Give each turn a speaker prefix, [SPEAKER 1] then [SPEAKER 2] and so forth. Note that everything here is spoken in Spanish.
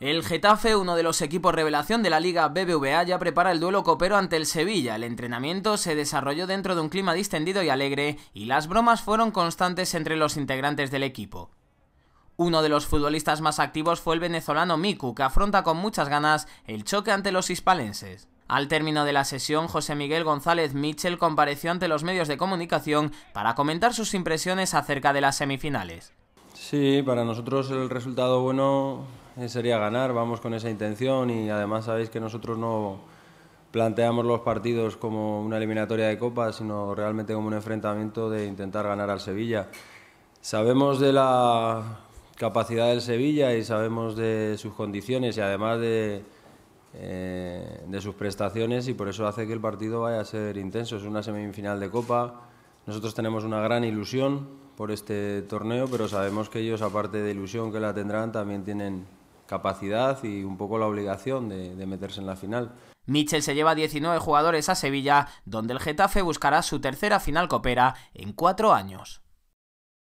[SPEAKER 1] El Getafe, uno de los equipos revelación de la Liga BBVA, ya prepara el duelo copero ante el Sevilla. El entrenamiento se desarrolló dentro de un clima distendido y alegre, y las bromas fueron constantes entre los integrantes del equipo. Uno de los futbolistas más activos fue el venezolano Miku, que afronta con muchas ganas el choque ante los hispalenses. Al término de la sesión, José Miguel González Mitchell compareció ante los medios de comunicación para comentar sus impresiones acerca de las semifinales.
[SPEAKER 2] Sí, para nosotros el resultado bueno sería ganar, vamos con esa intención y además sabéis que nosotros no planteamos los partidos como una eliminatoria de copa, sino realmente como un enfrentamiento de intentar ganar al Sevilla. Sabemos de la capacidad del Sevilla y sabemos de sus condiciones y además de, eh, de sus prestaciones y por eso hace que el partido vaya a ser intenso. Es una semifinal de copa. Nosotros tenemos una gran ilusión por este torneo, pero sabemos que ellos, aparte de ilusión que la tendrán, también tienen capacidad y un poco la obligación de, meterse en la final. Mitchell se lleva 19 jugadores a Sevilla, donde el Getafe buscará su tercera final copera en cuatro años.